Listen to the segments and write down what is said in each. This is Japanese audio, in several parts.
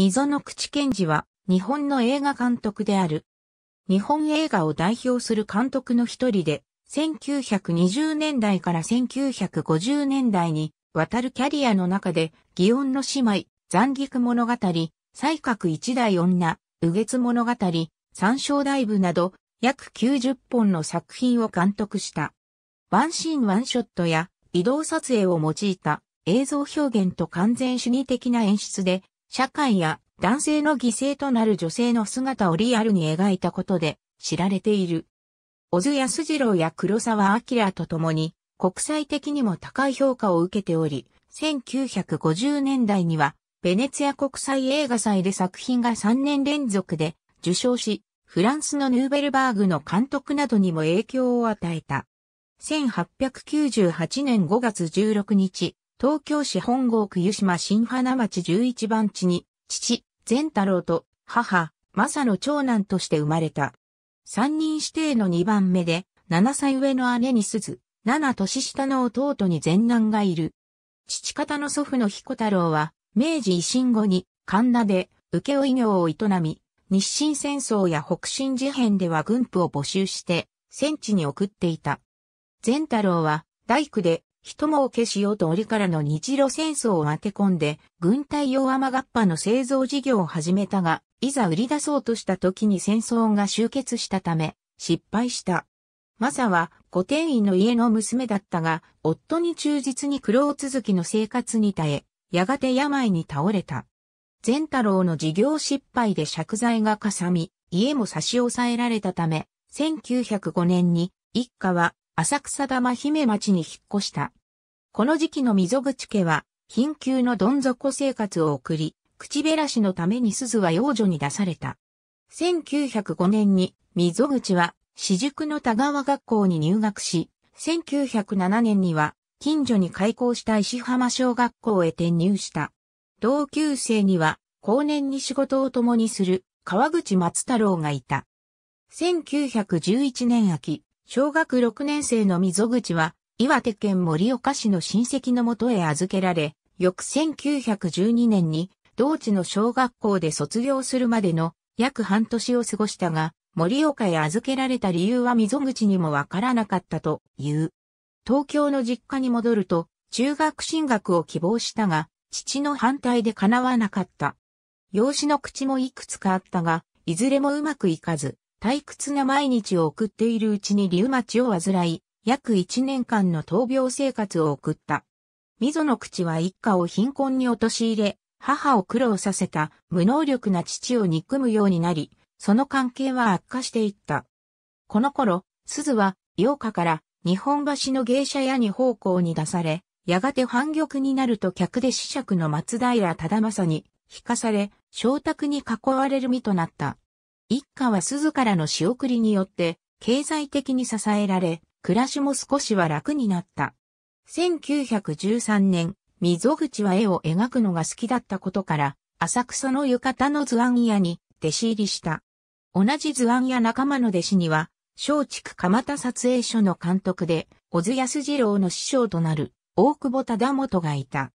溝の口賢治は日本の映画監督である。日本映画を代表する監督の一人で、1920年代から1950年代に渡るキャリアの中で、祇園の姉妹、残菊物語、西角一代女、右月物語、三章大部など、約90本の作品を監督した。ワンシーンワンショットや移動撮影を用いた映像表現と完全主義的な演出で社会や男性の犠牲となる女性の姿をリアルに描いたことで知られている。小津安二郎や黒沢明と共に国際的にも高い評価を受けており、1950年代にはベネツィア国際映画祭で作品が3年連続で受賞し、フランスのヌーベルバーグの監督などにも影響を与えた。1898年5月16日、東京市本郷区湯島新花町11番地に、父、善太郎と、母、正の長男として生まれた。三人指定の二番目で、七歳上の姉に鈴、七年下の弟に前男がいる。父方の祖父の彦太郎は、明治維新後に、神田で、請負業を営み、日清戦争や北進事変では軍部を募集して、戦地に送っていた。善太郎は、大工で、人もけしようと折からの日露戦争を当て込んで、軍隊用雨がっぱの製造事業を始めたが、いざ売り出そうとした時に戦争が終結したため、失敗した。マサは古典医の家の娘だったが、夫に忠実に苦労続きの生活に耐え、やがて病に倒れた。善太郎の事業失敗で借財がかさみ、家も差し押さえられたため、1905年に一家は浅草玉姫町に引っ越した。この時期の溝口家は、貧窮のどん底生活を送り、口減らしのために鈴は幼女に出された。1905年に、溝口は、私塾の田川学校に入学し、1907年には、近所に開校した石浜小学校へ転入した。同級生には、後年に仕事を共にする、川口松太郎がいた。1911年秋、小学6年生の溝口は、岩手県盛岡市の親戚のもとへ預けられ、翌1912年に、同地の小学校で卒業するまでの約半年を過ごしたが、盛岡へ預けられた理由は溝口にもわからなかったという。東京の実家に戻ると、中学進学を希望したが、父の反対で叶わなかった。養子の口もいくつかあったが、いずれもうまくいかず、退屈な毎日を送っているうちにリウマチを患い、約1年間の闘病生活を送った。溝の口は一家を貧困に陥れ、母を苦労させた無能力な父を憎むようになり、その関係は悪化していった。この頃、鈴は、洋歌から日本橋の芸者屋に奉公に出され、やがて反逆になると客で子爵の松平忠政に、引かされ、昇卓に囲われる身となった。一家は鈴からの仕送りによって経済的に支えられ、暮らしも少しは楽になった。1913年、溝口は絵を描くのが好きだったことから、浅草の浴衣の図案屋に弟子入りした。同じ図案屋仲間の弟子には、松竹蒲田撮影所の監督で、小津安二郎の師匠となる大久保忠元がいた。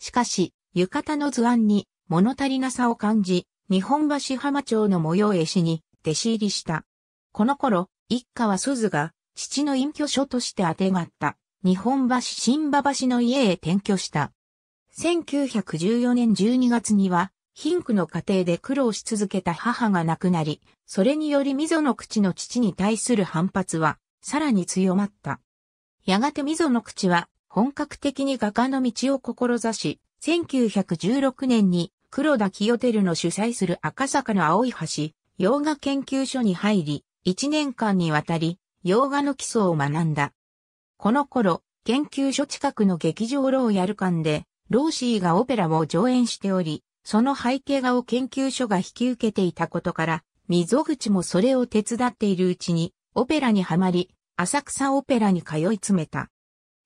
しかし、浴衣の図案に物足りなさを感じ、日本橋浜町の模様絵師に弟子入りした。この頃、一家は鈴が父の隠居所としてあてがった日本橋新馬橋の家へ転居した。1914年12月には、貧苦の家庭で苦労し続けた母が亡くなり、それにより溝の口の父に対する反発は、さらに強まった。やがて溝の口は、本格的に画家の道を志し、1916年に黒田清照の主催する赤坂の青い橋、洋画研究所に入り、1年間にわたり、洋画の基礎を学んだ。この頃、研究所近くの劇場ローヤル館で、ローシーがオペラを上演しており、その背景画を研究所が引き受けていたことから、溝口もそれを手伝っているうちに、オペラにはまり、浅草オペラに通い詰めた。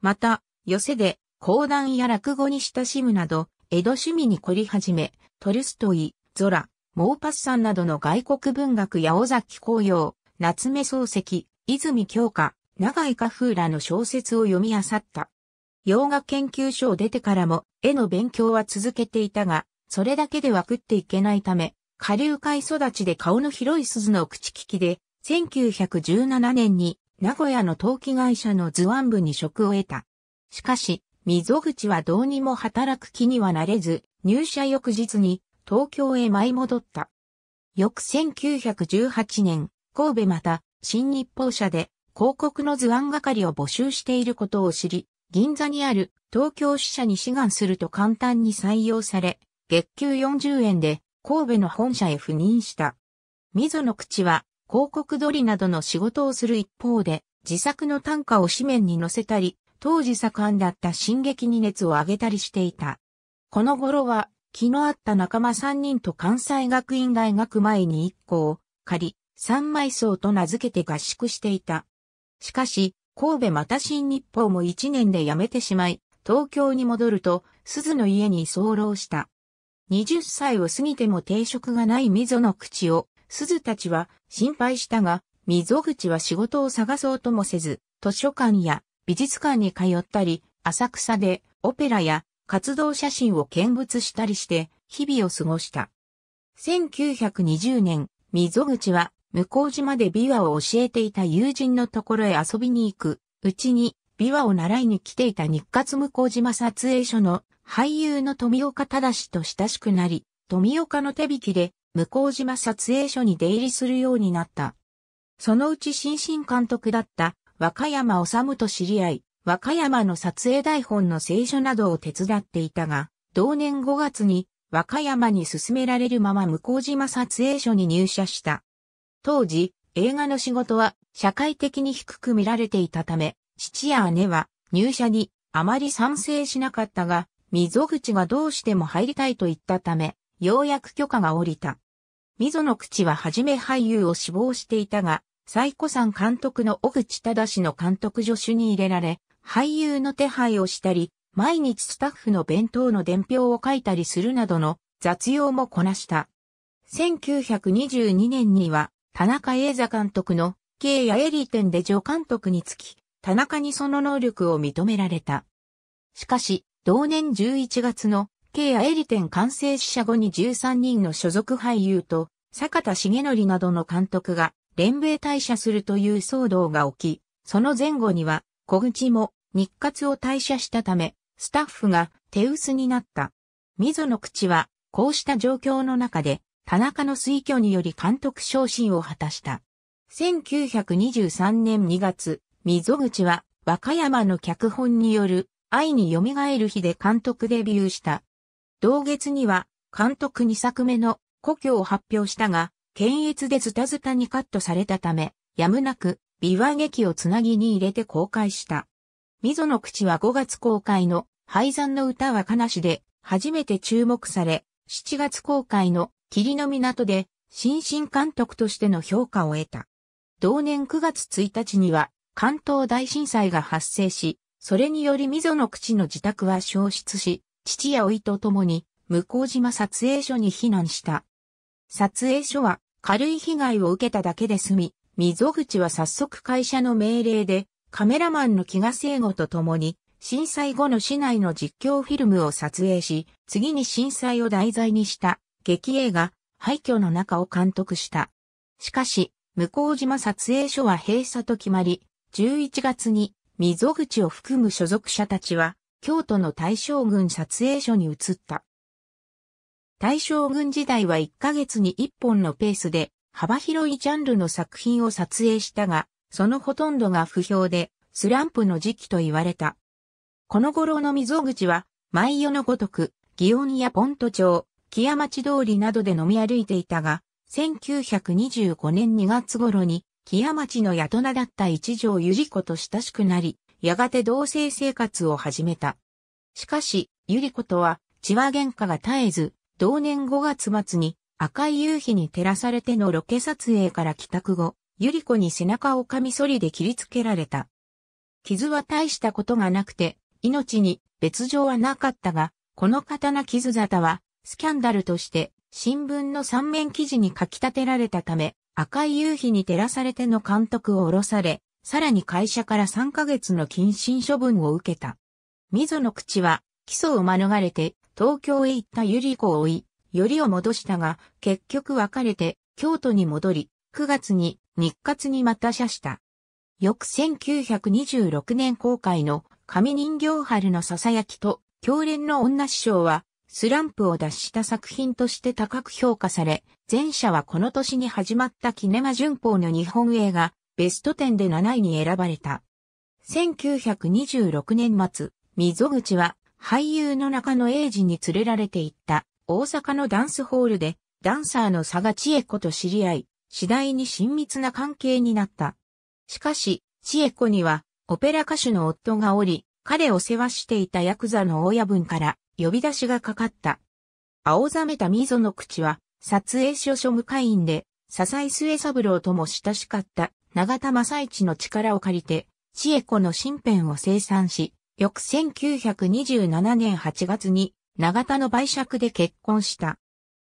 また、寄席で、講談や落語に親しむなど、江戸趣味に凝り始め、トルストイ、ゾラ、モーパスサンなどの外国文学や尾崎紅葉、夏目漱石、泉京花、長井花風らの小説を読み漁った。洋画研究所を出てからも絵の勉強は続けていたが、それだけでは食っていけないため、下流海育ちで顔の広い鈴の口利きで、1917年に名古屋の陶器会社の図案部に職を得た。しかし、溝口はどうにも働く気にはなれず、入社翌日に東京へ舞い戻った。翌1918年、神戸また新日報社で広告の図案係を募集していることを知り、銀座にある東京支社に志願すると簡単に採用され、月給40円で神戸の本社へ赴任した。溝の口は広告取りなどの仕事をする一方で、自作の単価を紙面に載せたり、当時盛んだった進撃に熱を上げたりしていた。この頃は、気の合った仲間3人と関西学院大学前に1校を借り、三枚層と名付けて合宿していた。しかし、神戸また新日報も1年で辞めてしまい、東京に戻ると、鈴の家に居候した。20歳を過ぎても定職がない溝の口を、鈴たちは心配したが、溝口は仕事を探そうともせず、図書館や美術館に通ったり、浅草でオペラや活動写真を見物したりして日々を過ごした。1920年、溝口は向島で琵琶を教えていた友人のところへ遊びに行くうちに琵琶を習いに来ていた日活向島撮影所の俳優の富岡正と親しくなり、富岡の手引きで向島撮影所に出入りするようになった。そのうち新進監督だった和歌山治と知り合い、和歌山の撮影台本の聖書などを手伝っていたが、同年5月に和歌山に進められるまま向島撮影所に入社した。当時、映画の仕事は社会的に低く見られていたため、父や姉は入社にあまり賛成しなかったが、溝口がどうしても入りたいと言ったため、ようやく許可が下りた。溝の口は初め俳優を志望していたが、最古山監督の小口忠の監督助手に入れられ、俳優の手配をしたり、毎日スタッフの弁当の伝票を書いたりするなどの雑用もこなした。1922年には、田中英座監督の、慶やエリー店で助監督につき、田中にその能力を認められた。しかし、同年11月の、慶やエリ店完成死者後に13人の所属俳優と、坂田重則などの監督が連米退社するという騒動が起き、その前後には、小口も日活を退社したため、スタッフが手薄になった。溝の口は、こうした状況の中で、田中の推挙により監督昇進を果たした。1923年2月、溝口は和歌山の脚本による愛に蘇る日で監督デビューした。同月には監督2作目の故郷を発表したが、検閲でズタズタにカットされたため、やむなく、美和劇をつなぎに入れて公開した。溝の口は5月公開の、廃山の歌は悲しで、初めて注目され、7月公開の、霧の港で、新進監督としての評価を得た。同年9月1日には、関東大震災が発生し、それにより溝の口の自宅は消失し、父やいと共に、向島撮影所に避難した。撮影所は、軽い被害を受けただけで済み、溝口は早速会社の命令で、カメラマンの木が聖吾と共に、震災後の市内の実況フィルムを撮影し、次に震災を題材にした劇映画、廃墟の中を監督した。しかし、向島撮影所は閉鎖と決まり、11月に溝口を含む所属者たちは、京都の大将軍撮影所に移った。大正軍時代は1ヶ月に1本のペースで幅広いジャンルの作品を撮影したが、そのほとんどが不評で、スランプの時期と言われた。この頃の溝口は、毎夜のごとく、祇園やポント町、木屋町通りなどで飲み歩いていたが、1925年2月頃に、木屋町の宿名だった一条ゆり子と親しくなり、やがて同性生活を始めた。しかし、ゆり子とは、血は喧嘩が絶えず、同年5月末に赤い夕日に照らされてのロケ撮影から帰宅後、ゆり子に背中をカミソリで切りつけられた。傷は大したことがなくて、命に別状はなかったが、この刀傷沙汰は、スキャンダルとして、新聞の3面記事に書き立てられたため、赤い夕日に照らされての監督を降ろされ、さらに会社から3ヶ月の謹慎処分を受けた。溝の口は、起訴を免れて東京へ行った百合子を追い、よりを戻したが、結局別れて、京都に戻り、9月に日活にまた射した。翌1926年公開の神人形春の囁きと、狂連の女師匠は、スランプを脱した作品として高く評価され、前者はこの年に始まったキネマ旬報の日本映画、ベスト10で7位に選ばれた。1926年末、溝口は俳優の中野英二に連れられて行った大阪のダンスホールでダンサーの佐賀千恵子と知り合い、次第に親密な関係になった。しかし、千恵子にはオペラ歌手の夫がおり、彼を世話していたヤクザの親分から呼び出しがかかった。青ざめた溝の口は撮影所所務会員で、笹井末三郎とも親しかった永田正一の力を借りて、千恵子の身辺を生産し、翌1927年8月に長田の売借で結婚した。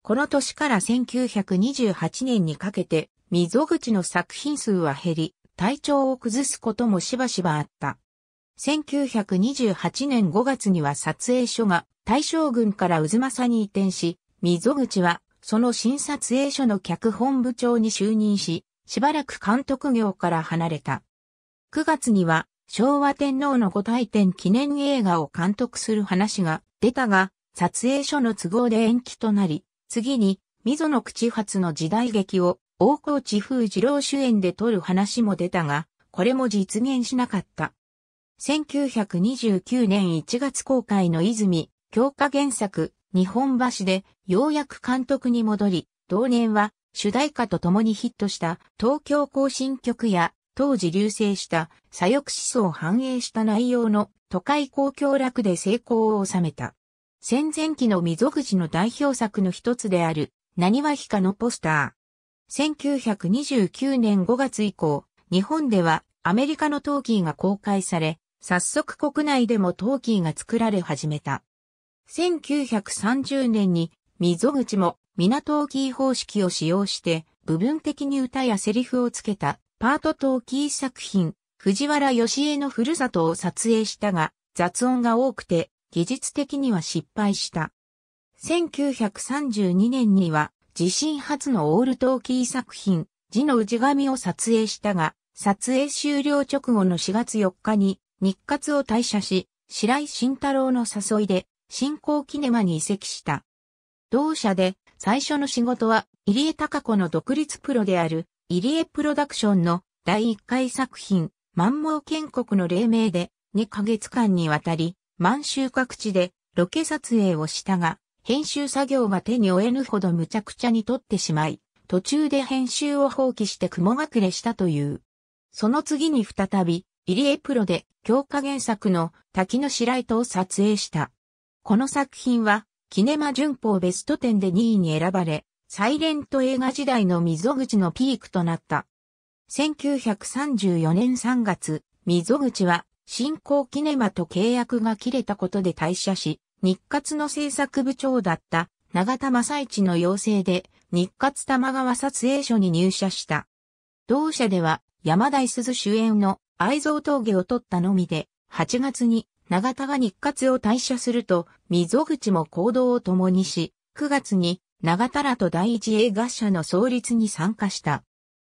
この年から1928年にかけて、溝口の作品数は減り、体調を崩すこともしばしばあった。1928年5月には撮影所が大将軍から渦政に移転し、溝口はその新撮影所の脚本部長に就任し、しばらく監督業から離れた。9月には昭和天皇のご大典記念映画を監督する話が出たが、撮影所の都合で延期となり、次に、溝の口発の時代劇を、大河内風二郎主演で撮る話も出たが、これも実現しなかった。1929年1月公開の泉、強化原作、日本橋で、ようやく監督に戻り、同年は、主題歌と共にヒットした東京行進曲や当時流星した左翼思想を反映した内容の都会公共楽で成功を収めた。戦前期の溝口の代表作の一つである、何は日かのポスター。1929年5月以降、日本ではアメリカのトーキーが公開され、早速国内でもトーキーが作られ始めた。1930年に溝口も港トーキー方式を使用して部分的に歌やセリフをつけたパートトーキー作品、藤原義江のふるさとを撮影したが、雑音が多くて、技術的には失敗した。1932年には、自身初のオールトーキー作品、字の氏神を撮影したが、撮影終了直後の4月4日に、日活を退社し、白井慎太郎の誘いで、新興キネマに移籍した。同社で、最初の仕事は、入江隆子の独立プロである、入江プロダクションの第1回作品、満毛建国の黎明で2ヶ月間にわたり、満州各地でロケ撮影をしたが、編集作業が手に負えぬほどむちゃくちゃに撮ってしまい、途中で編集を放棄して雲隠れしたという。その次に再び、入江プロで強化原作の滝の白糸を撮影した。この作品は、キネマ旬報ベスト10で2位に選ばれ、サイレント映画時代の溝口のピークとなった。1934年3月、溝口は新興キネマと契約が切れたことで退社し、日活の制作部長だった長田正一の要請で日活玉川撮影所に入社した。同社では山田鈴主演の愛蔵峠を取ったのみで、8月に長田が日活を退社すると、溝口も行動を共にし、9月に長田らと第一映画社の創立に参加した。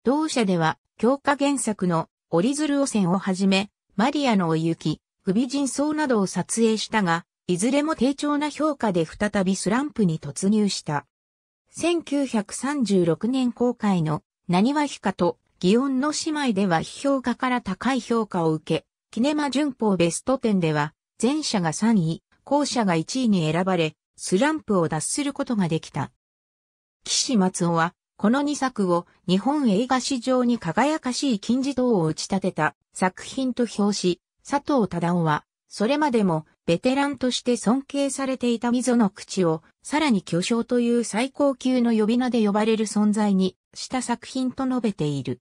同社では、強化原作の折り鶴汚染をはじめ、マリアのお行き、不備人相などを撮影したが、いずれも低調な評価で再びスランプに突入した。1936年公開の、何はひかと、祇園の姉妹では批評家から高い評価を受け、キネマ旬報ベスト10では、前者が3位、後者が1位に選ばれ、スランプを脱することができた。岸松尾は、この2作を日本映画史上に輝かしい金字塔を打ち立てた作品と表し、佐藤忠夫は、それまでもベテランとして尊敬されていた溝の口を、さらに巨匠という最高級の呼び名で呼ばれる存在にした作品と述べている。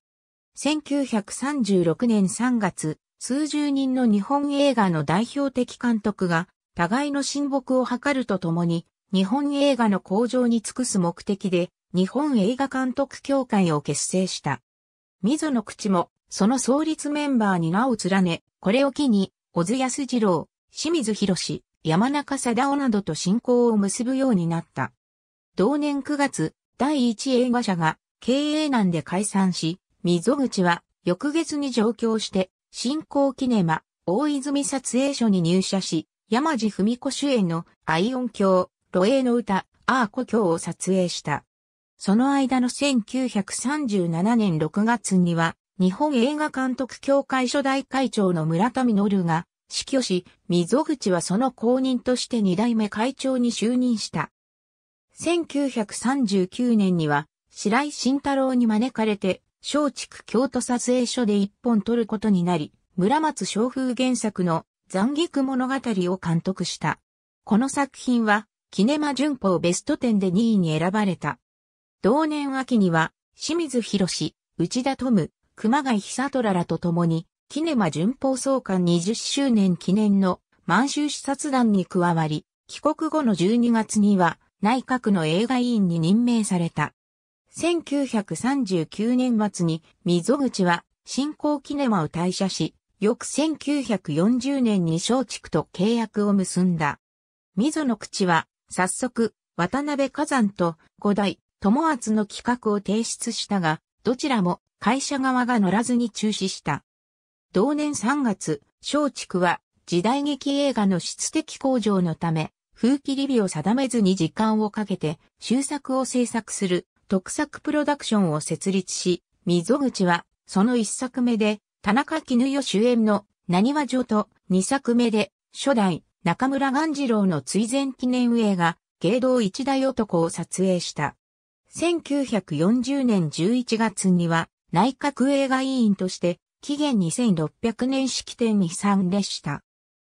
1936年3月、数十人の日本映画の代表的監督が、互いの親睦を図るとともに、日本映画の向上に尽くす目的で、日本映画監督協会を結成した。溝の口も、その創立メンバーに名を連ね、これを機に、小津安二郎、清水博士、山中貞夫などと親交を結ぶようになった。同年9月、第一映画社が経営難で解散し、溝口は翌月に上京して、新興キネマ、大泉撮影所に入社し、山地文子主演のアイオン卿、露営の歌、ああ故郷を撮影した。その間の1937年6月には、日本映画監督協会初代会長の村上実が死去し、溝口はその後任として二代目会長に就任した。1939年には、白井慎太郎に招かれて、松竹京都撮影所で一本撮ることになり、村松昌風原作の残菊物語を監督した。この作品は、キネマ旬報ベスト10で2位に選ばれた。同年秋には、清水博士、内田富、熊谷久虎らと共に、キネマ旬報創刊20周年記念の満州視察団に加わり、帰国後の12月には内閣の映画委員に任命された。1939年末に溝口は新興キネマを退社し、翌1940年に松竹と契約を結んだ。溝の口は早速、渡辺火山と五代友厚の企画を提出したが、どちらも会社側が乗らずに中止した。同年3月、松竹は時代劇映画の質的向上のため、風紀り日を定めずに時間をかけて、終作を制作する特作プロダクションを設立し、溝口はその1作目で、田中絹代主演の何話女と2作目で、初代中村元次郎の追善記念映画、芸道一大男を撮影した。1940年11月には内閣映画委員として紀元2600年式典に参列した。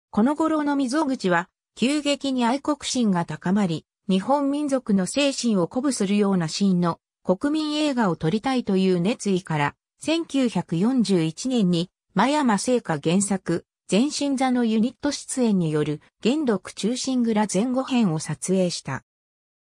この頃の溝口は急激に愛国心が高まり、日本民族の精神を鼓舞するようなシーンの国民映画を撮りたいという熱意から、1941年に、真山聖火原作、全身座のユニット出演による元禄中心蔵前後編を撮影した。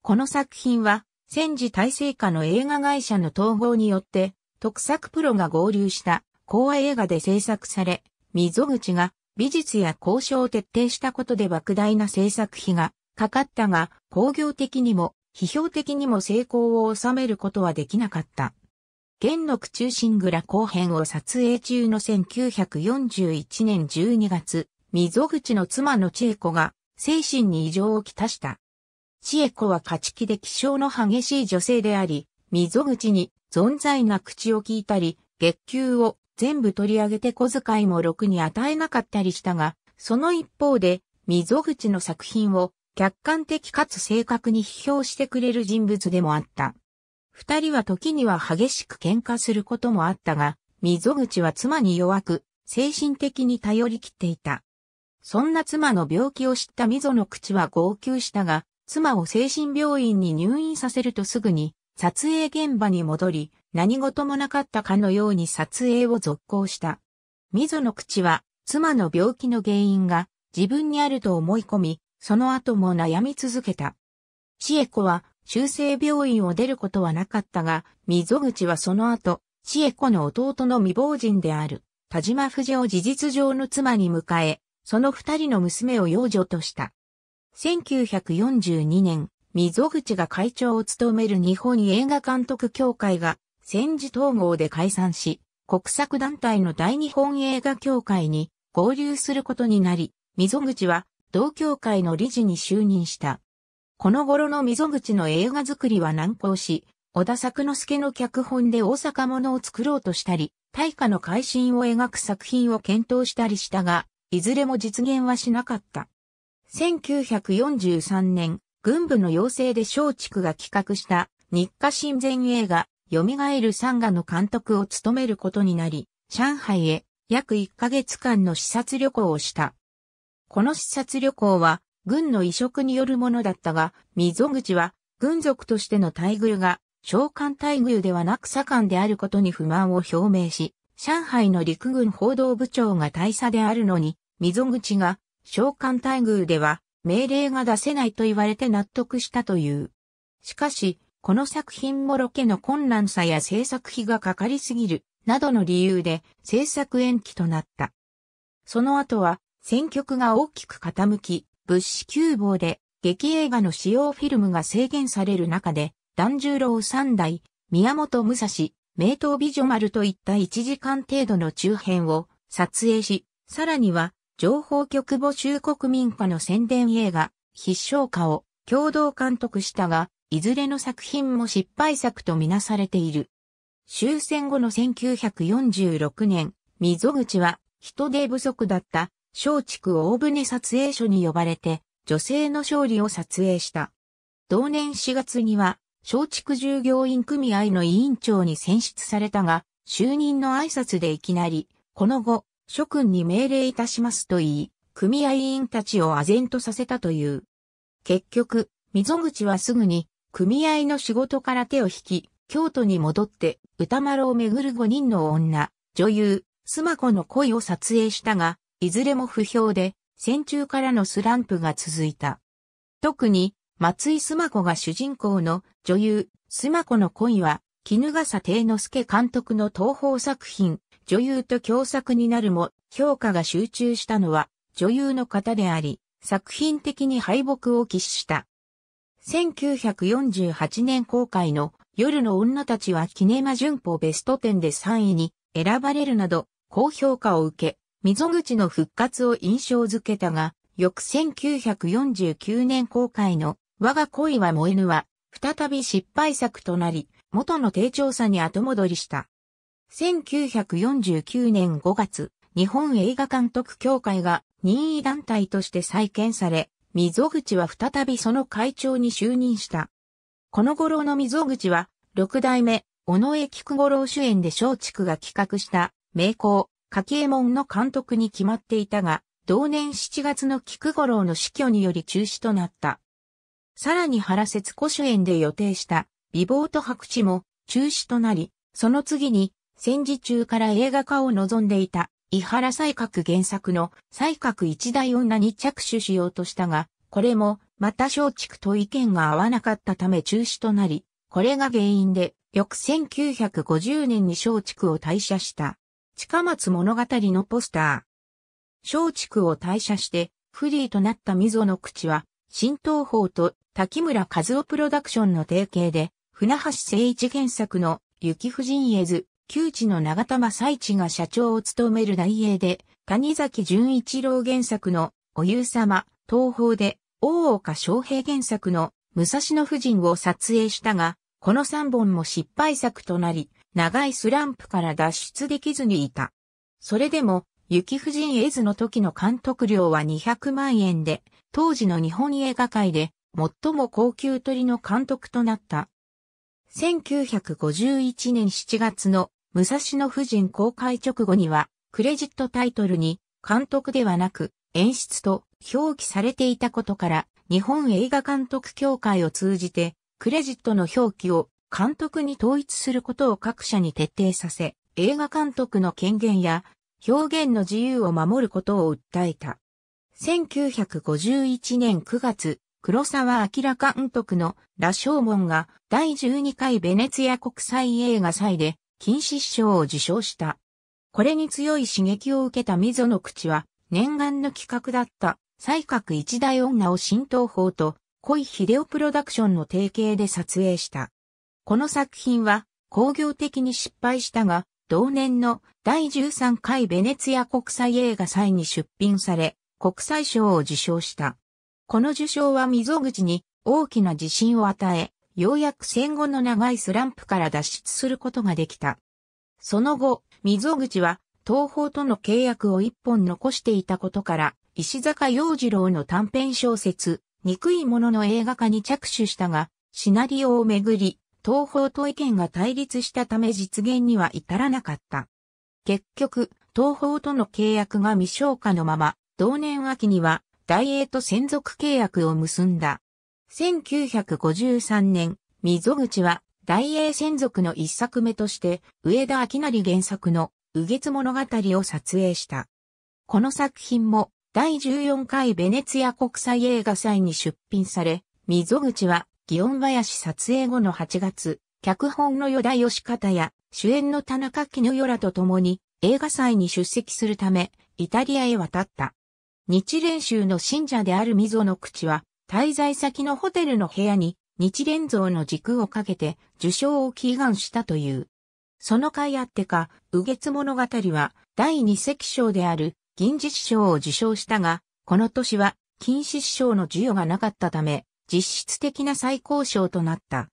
この作品は、戦時体制下の映画会社の統合によって、特作プロが合流した講和映画で制作され、溝口が美術や交渉を徹底したことで莫大な制作費がかかったが、工業的にも批評的にも成功を収めることはできなかった。元禄中心蔵後編を撮影中の1941年12月、溝口の妻の千恵子が精神に異常をきたした。千恵子は勝ち気で気性の激しい女性であり、溝口に存在な口を聞いたり、月給を全部取り上げて小遣いもろくに与えなかったりしたが、その一方で、溝口の作品を客観的かつ正確に批評してくれる人物でもあった。二人は時には激しく喧嘩することもあったが、溝口は妻に弱く、精神的に頼り切っていた。そんな妻の病気を知った溝の口は号泣したが、妻を精神病院に入院させるとすぐに、撮影現場に戻り、何事もなかったかのように撮影を続行した。溝の口は、妻の病気の原因が自分にあると思い込み、その後も悩み続けた。千恵子は修正病院を出ることはなかったが、溝口はその後、千恵子の弟の未亡人である、田島藤を事実上の妻に迎え、その二人の娘を養女とした。1942年、溝口が会長を務める日本映画監督協会が戦時統合で解散し、国策団体の大日本映画協会に合流することになり、溝口は同協会の理事に就任した。この頃の溝口の映画作りは難航し、小田作之助の脚本で大阪物を作ろうとしたり、大化の改新を描く作品を検討したりしたが、いずれも実現はしなかった。1943年、軍部の要請で松竹が企画した日課新前映画、蘇るサンガの監督を務めることになり、上海へ約1ヶ月間の視察旅行をした。この視察旅行は軍の移植によるものだったが、溝口は、軍属としての待遇が、召喚待遇ではなく左官であることに不満を表明し、上海の陸軍報道部長が大佐であるのに、溝口が、召喚待遇では、命令が出せないと言われて納得したという。しかし、この作品もロケの困難さや制作費がかかりすぎる、などの理由で制作延期となった。その後は、選曲が大きく傾き、物資急防で劇映画の使用フィルムが制限される中で、團十郎三代、宮本武蔵、名刀美女丸といった1時間程度の中編を撮影し、さらには、情報局募集国民化の宣伝映画、必勝化を共同監督したが、いずれの作品も失敗作とみなされている。終戦後の1946年、溝口は人手不足だった松竹大船撮影所に呼ばれて、女性の勝利を撮影した。同年4月には、松竹従業員組合の委員長に選出されたが、就任の挨拶でいきなり、この後、諸君に命令いたしますと言い、組合員たちを唖然とさせたという。結局、溝口はすぐに、組合の仕事から手を引き、京都に戻って、歌丸をめぐる5人の女、女優、スマ子の恋を撮影したが、いずれも不評で、戦中からのスランプが続いた。特に、松井須磨子が主人公の女優、須磨子の恋は、絹笠定之助監督の東宝作品、女優と共作になるも、評価が集中したのは、女優の方であり、作品的に敗北を喫した。1948年公開の夜の女たちはキネマ旬報ベスト10で3位に選ばれるなど、高評価を受け、溝口の復活を印象づけたが、翌1949年公開の我が恋は燃えぬは、再び失敗作となり、元の低調さに後戻りした。1949年5月、日本映画監督協会が任意団体として再建され、溝口は再びその会長に就任した。この頃の溝口は、六代目、尾上菊五郎主演で松竹が企画した、名工、家計門の監督に決まっていたが、同年7月の菊五郎の死去により中止となった。さらに原節子主演で予定した美貌と白痴も中止となり、その次に戦時中から映画化を望んでいた伊原西閣原作の西閣一大女に着手しようとしたが、これもまた松竹と意見が合わなかったため中止となり、これが原因で翌1950年に松竹を退社した。近松物語のポスター。松竹を退社して、フリーとなった溝の口は、新東宝と滝村和夫プロダクションの提携で、船橋誠一原作の雪夫人絵図、旧知の長玉最地が社長を務める大英で、谷崎潤一郎原作のおゆう様東宝で、大岡昌平原作の武蔵野夫人を撮影したが、この3本も失敗作となり、長いスランプから脱出できずにいた。それでも、雪婦人絵図の時の監督料は200万円で、当時の日本映画界で最も高級鳥の監督となった。1951年7月の武蔵野夫人公開直後には、クレジットタイトルに監督ではなく演出と表記されていたことから、日本映画監督協会を通じてクレジットの表記を監督に統一することを各社に徹底させ、映画監督の権限や表現の自由を守ることを訴えた。1951年9月、黒沢明監督の羅生門が第12回ベネツィア国際映画祭で金獅子賞を受賞した。これに強い刺激を受けた溝の口は念願の企画だった西角一大女を浸透法と恋秀夫プロダクションの提携で撮影した。この作品は工業的に失敗したが、同年の第13回ベネツィア国際映画祭に出品され、国際賞を受賞した。この受賞は溝口に大きな自信を与え、ようやく戦後の長いスランプから脱出することができた。その後、溝口は東宝との契約を一本残していたことから、石坂洋次郎の短編小説、憎いものの映画化に着手したが、シナリオをめぐり、東方と意見が対立したため実現には至らなかった。結局、東方との契約が未消化のまま、同年秋には大英と専属契約を結んだ。1953年、溝口は大英専属の一作目として、上田明成原作の右月物語を撮影した。この作品も第14回ベネツィア国際映画祭に出品され、溝口は祇園林撮影後の8月、脚本の与田義方や主演の田中絹代らと共に映画祭に出席するためイタリアへ渡った。日蓮宗の信者である溝の口は滞在先のホテルの部屋に日蓮像の軸をかけて受賞を祈願したという。その甲斐あってか、右月物語は第二席賞である銀獅子賞を受賞したが、この年は金獅子賞の授与がなかったため、実質的な最高賞となった。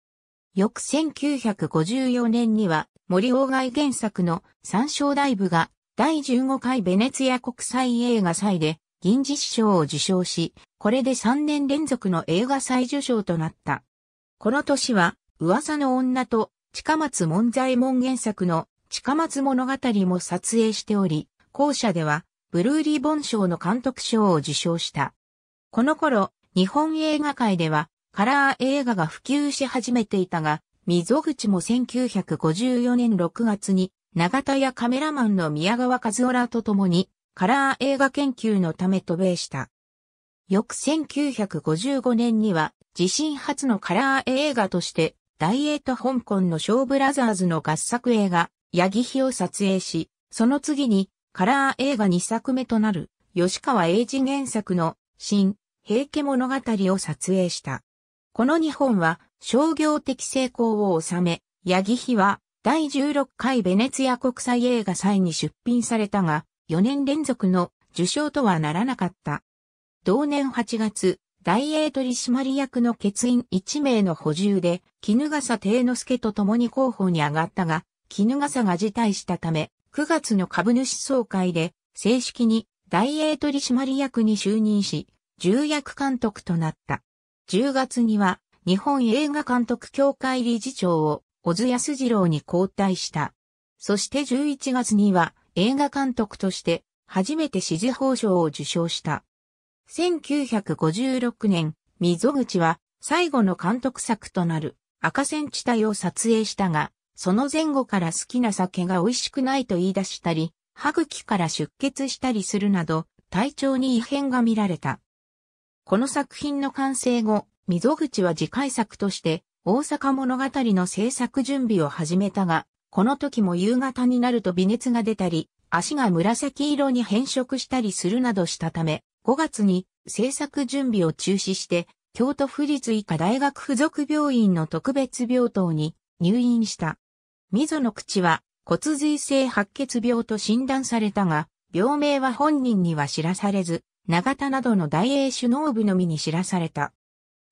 翌1954年には森鴎外原作の三章大部が第15回ベネツィア国際映画祭で銀獅賞を受賞し、これで3年連続の映画祭受賞となった。この年は噂の女と近松門左衛門原作の近松物語も撮影しており、後者ではブルーリボン賞の監督賞を受賞した。この頃、日本映画界ではカラー映画が普及し始めていたが、溝口も1954年6月に長田やカメラマンの宮川和夫らと共にカラー映画研究のため渡米した。翌1955年には自身初のカラー映画として大英と香港のショーブラザーズの合作映画、ヤギヒを撮影し、その次にカラー映画2作目となる吉川英治原作の新平家物語を撮影した。この日本は商業的成功を収め、八木比は第16回ベネツィア国際映画祭に出品されたが、4年連続の受賞とはならなかった。同年8月、大英取締役の欠員1名の補充で、絹笠定之助と共に候補に上がったが、絹笠が辞退したため、9月の株主総会で、正式に大英取締役に就任し、重役監督となった。10月には日本映画監督協会理事長を小津安二郎に交代した。そして11月には映画監督として初めて支持報奨を受賞した。1956年、溝口は最後の監督作となる赤線地帯を撮影したが、その前後から好きな酒が美味しくないと言い出したり、歯茎から出血したりするなど、体調に異変が見られた。この作品の完成後、溝口は次回作として、大阪物語の制作準備を始めたが、この時も夕方になると微熱が出たり、足が紫色に変色したりするなどしたため、5月に制作準備を中止して、京都府立医科大学附属病院の特別病棟に入院した。溝の口は骨髄性白血病と診断されたが、病名は本人には知らされず、長田などの大英首脳部のみに知らされた。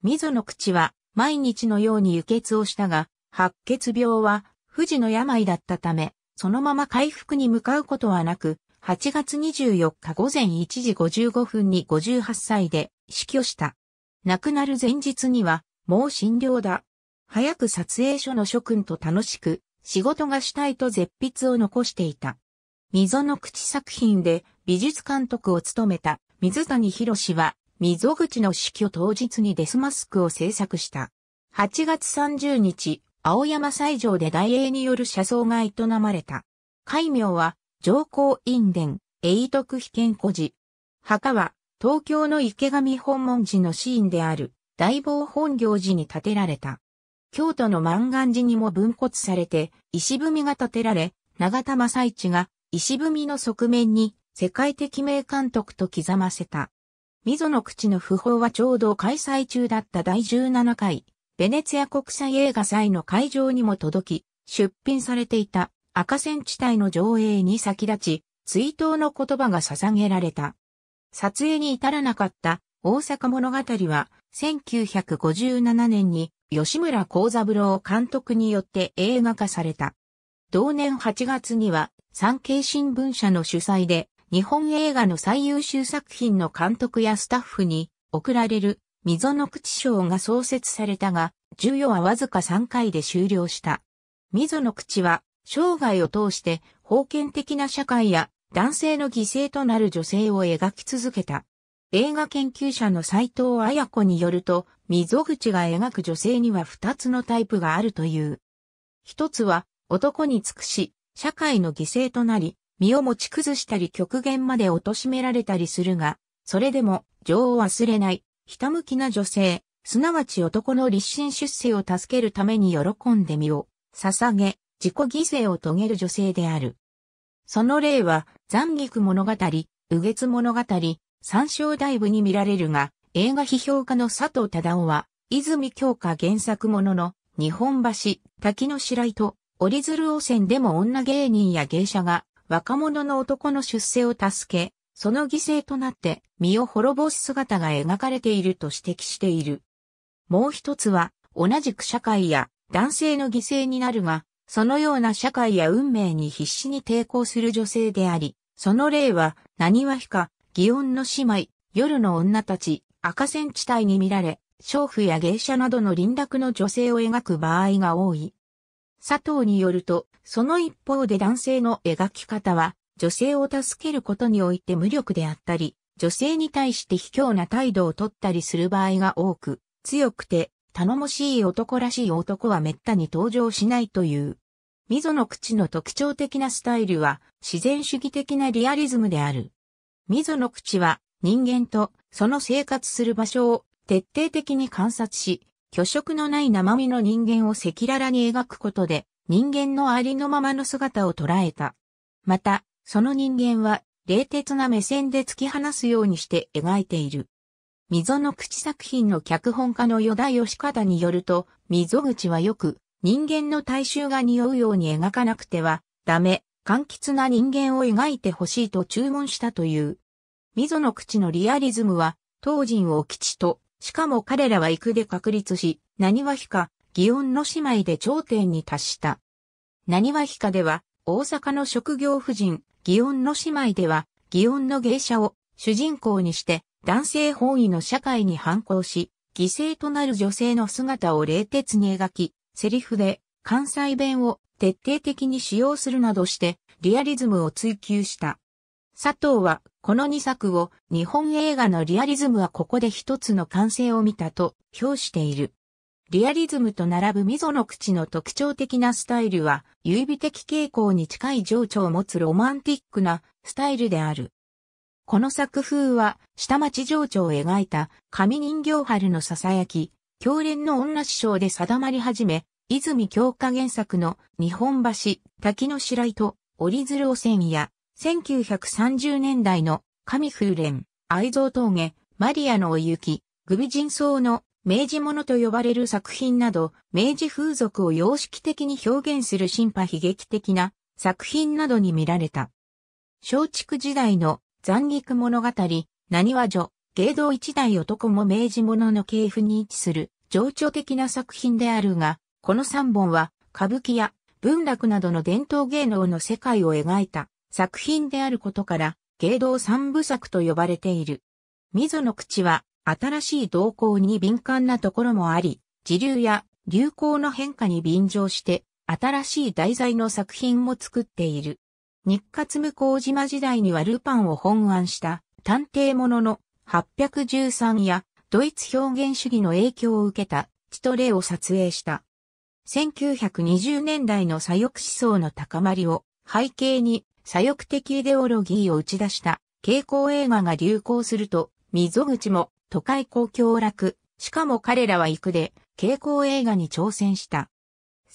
溝の口は毎日のように輸血をしたが、白血病は不治の病だったため、そのまま回復に向かうことはなく、8月24日午前1時55分に58歳で死去した。亡くなる前日には、もう診療だ。早く撮影所の諸君と楽しく、仕事がしたいと絶筆を残していた。溝の口作品で美術監督を務めた水谷博士は、溝口の死去当日にデスマスクを制作した。8月30日、青山斎場で大英による車窓が営まれた。戒名は、上皇院殿、永徳被験古寺。墓は、東京の池上本門寺のシーンである、大坊本行寺に建てられた。京都の万願寺にも分骨されて、石踏みが建てられ、長田正一が石踏みの側面に世界的名監督と刻ませた。溝の口の訃報はちょうど開催中だった第17回、ベネツィア国際映画祭の会場にも届き、出品されていた赤線地帯の上映に先立ち、追悼の言葉が捧げられた。撮影に至らなかった大阪物語は1957年に吉村幸三郎監督によって映画化された。同年8月には産経新聞社の主催で日本映画の最優秀作品の監督やスタッフに贈られる溝の口賞が創設されたが、授与はわずか3回で終了した。溝の口は、生涯を通して封建的な社会や男性の犠牲となる女性を描き続けた。映画研究者の斎藤彩子によると、溝口が描く女性には2つのタイプがあるという。一つは、男に尽くし、社会の犠牲となり、身を持ち崩したり極限まで貶められたりするが、それでも情を忘れない、ひたむきな女性、すなわち男の立身出世を助けるために喜んで身を捧げ、自己犠牲を遂げる女性である。その例は、残菊物語、右月物語、三章大部に見られるが、映画批評家の佐藤忠夫は、泉京花原作ものの、日本橋、滝の白井と、折鶴汚染でも女芸人や芸者が若者の男の出世を助け、その犠牲となって身を滅ぼす姿が描かれていると指摘している。もう一つは、同じく社会や男性の犠牲になるが、そのような社会や運命に必死に抵抗する女性であり、その例は、何はひか、祇園の姉妹、夜の女たち、赤線地帯に見られ、娼婦や芸者などの臨落の女性を描く場合が多い。佐藤によると、その一方で男性の描き方は、女性を助けることにおいて無力であったり、女性に対して卑怯な態度をとったりする場合が多く、強くて、頼もしい男らしい男は滅多に登場しないという。溝の口の特徴的なスタイルは、自然主義的なリアリズムである。溝の口は、人間と、その生活する場所を、徹底的に観察し、虚色のない生身の人間を赤裸々に描くことで、人間のありのままの姿を捉えた。また、その人間は、冷徹な目線で突き放すようにして描いている。溝の口作品の脚本家の与田義方によると、溝口はよく、人間の大衆が匂うように描かなくては、ダメ、柑橘な人間を描いてほしいと注文したという。溝の口のリアリズムは、当人を基地としかも彼らは行くで確立し、何は日か、祇園の姉妹で頂点に達した。何は日かでは、大阪の職業婦人、祇園の姉妹では、祇園の芸者を主人公にして、男性本位の社会に反抗し、犠牲となる女性の姿を冷徹に描き、セリフで関西弁を徹底的に使用するなどして、リアリズムを追求した。佐藤は、この2作を、日本映画のリアリズムはここで一つの完成を見たと、評している。リアリズムと並ぶ溝の口の特徴的なスタイルは、優美的傾向に近い情緒を持つロマンティックなスタイルである。この作風は、下町情緒を描いた、神人形春の囁き、狂連の女師匠で定まり始め、泉京花原作の日本橋、滝の白井と、折鶴汚染や、1930年代の神風連、愛蔵峠、マリアのお行き、グビ人僧の明治物と呼ばれる作品など、明治風俗を様式的に表現する進派悲劇的な作品などに見られた。松竹時代の残菊物語、何話女、芸道一代男も明治物の系譜に位置する情緒的な作品であるが、この三本は歌舞伎や文楽などの伝統芸能の世界を描いた作品であることから、芸道三部作と呼ばれている。溝の口は、新しい動向に敏感なところもあり、時流や流行の変化に便乗して、新しい題材の作品も作っている。日活向島時代にはルパンを本案した探偵ものの813やドイツ表現主義の影響を受けたチトレを撮影した。1920年代の左翼思想の高まりを背景に左翼的イデオロギーを打ち出した傾向映画が流行すると、溝口も都会公共楽、しかも彼らは行くで、傾向映画に挑戦した。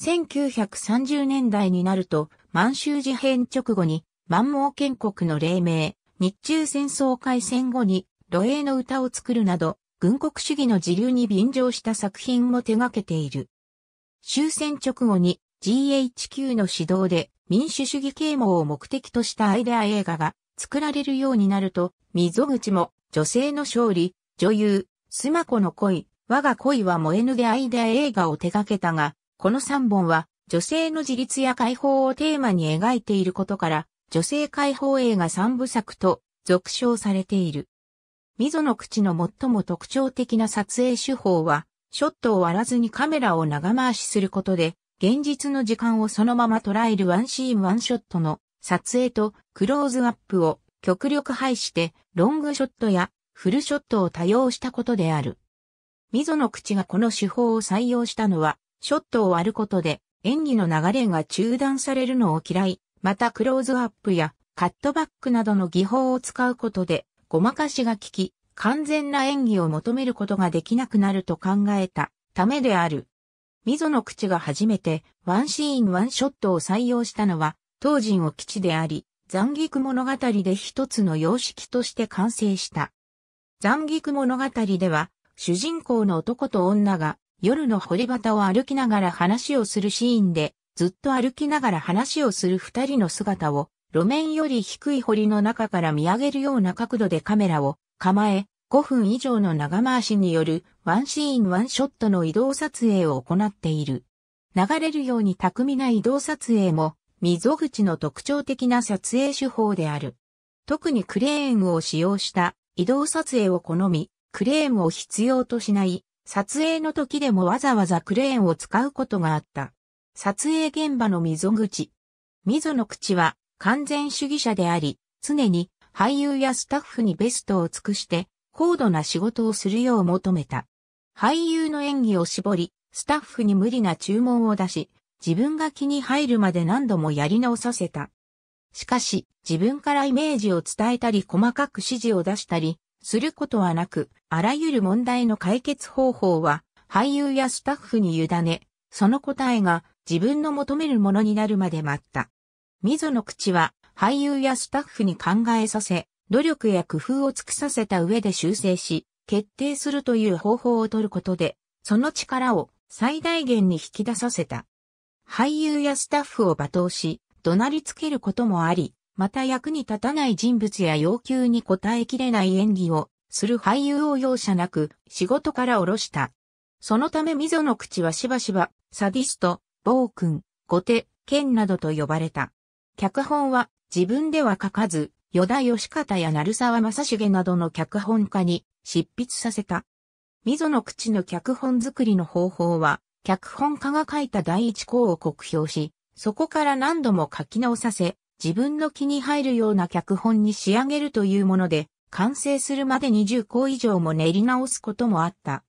1930年代になると、満州事変直後に、満蒙建国の黎明、日中戦争開戦後に、露営の歌を作るなど、軍国主義の自流に便乗した作品も手掛けている。終戦直後に GHQ の指導で民主主義啓蒙を目的としたアイデア映画が作られるようになると、溝口も女性の勝利、女優、スマコの恋、我が恋は燃えぬでアイデア映画を手掛けたが、この3本は女性の自立や解放をテーマに描いていることから、女性解放映画3部作と続称されている。溝の口の最も特徴的な撮影手法は、ショットを割らずにカメラを長回しすることで、現実の時間をそのまま捉えるワンシーンワンショットの撮影とクローズアップを極力排してロングショットやフルショットを多用したことである。溝の口がこの手法を採用したのは、ショットを割ることで演技の流れが中断されるのを嫌い、またクローズアップやカットバックなどの技法を使うことで、ごまかしが効き、完全な演技を求めることができなくなると考えたためである。溝の口が初めてワンシーンワンショットを採用したのは、当人を基地であり、残菊物語で一つの様式として完成した。残菊物語では、主人公の男と女が夜の堀端を歩きながら話をするシーンで、ずっと歩きながら話をする二人の姿を、路面より低い堀の中から見上げるような角度でカメラを構え、5分以上の長回しによるワンシーンワンショットの移動撮影を行っている。流れるように巧みな移動撮影も溝口の特徴的な撮影手法である。特にクレーンを使用した移動撮影を好み、クレーンを必要としない、撮影の時でもわざわざクレーンを使うことがあった。撮影現場の溝口。溝の口は完全主義者であり、常に俳優やスタッフにベストを尽くして高度な仕事をするよう求めた。俳優の演技を絞り、スタッフに無理な注文を出し、自分が気に入るまで何度もやり直させた。しかし、自分からイメージを伝えたり細かく指示を出したり、することはなく、あらゆる問題の解決方法は、俳優やスタッフに委ね、その答えが自分の求めるものになるまで待った。溝の口は俳優やスタッフに考えさせ、努力や工夫を尽くさせた上で修正し、決定するという方法を取ることで、その力を最大限に引き出させた。俳優やスタッフを罵倒し、怒鳴りつけることもあり、また役に立たない人物や要求に応えきれない演技をする俳優を容赦なく仕事から下ろした。そのため溝の口はしばしばサディスト、暴君、後手、剣などと呼ばれた。脚本は自分では書かず与田義方や鳴沢正成などの脚本家に執筆させた。溝の口の脚本作りの方法は、脚本家が書いた第一項を酷評し、そこから何度も書き直させ、自分の気に入るような脚本に仕上げるというもので、完成するまで20項以上も練り直すこともあった。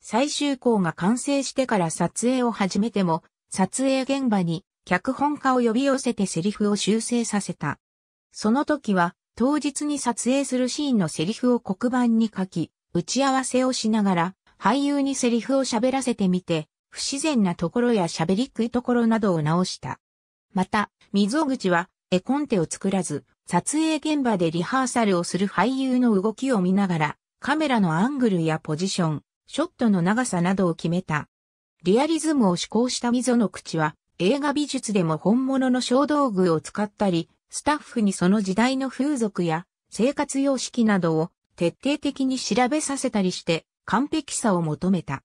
最終項が完成してから撮影を始めても、撮影現場に脚本家を呼び寄せてセリフを修正させた。その時は、当日に撮影するシーンのセリフを黒板に書き、打ち合わせをしながら、俳優にセリフを喋らせてみて、不自然なところや喋りくいところなどを直した。また、溝口は、絵コンテを作らず、撮影現場でリハーサルをする俳優の動きを見ながら、カメラのアングルやポジション、ショットの長さなどを決めた。リアリズムを志向した溝の口は、映画美術でも本物の小道具を使ったり、スタッフにその時代の風俗や生活様式などを徹底的に調べさせたりして完璧さを求めた。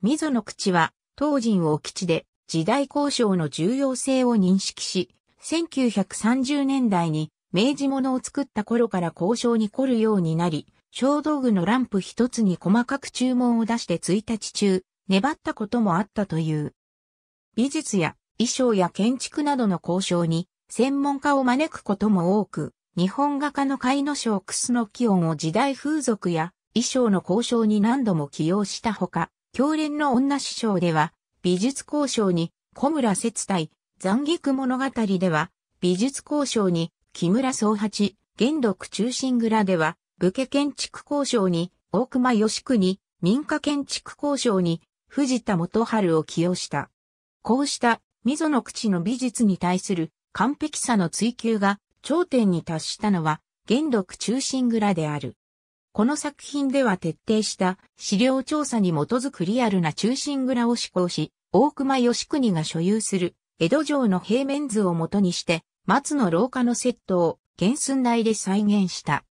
溝の口は当人を基地で時代交渉の重要性を認識し、1930年代に明治物を作った頃から交渉に凝るようになり、小道具のランプ一つに細かく注文を出して1日中、粘ったこともあったという。美術や衣装や建築などの交渉に専門家を招くことも多く、日本画家のクスノ楠オンを時代風俗や衣装の交渉に何度も起用したほか、狂連の女師匠では、美術交渉に小村節対、残菊物語では、美術交渉に木村総八、元禄中心蔵では、武家建築交渉に大熊義国、民家建築交渉に藤田元春を起用した。こうした溝の口の美術に対する完璧さの追求が頂点に達したのは元禄中心蔵である。この作品では徹底した資料調査に基づくリアルな中心蔵を施行し、大熊義国が所有する江戸城の平面図をもとにして、松の廊下のセットを原寸大で再現した。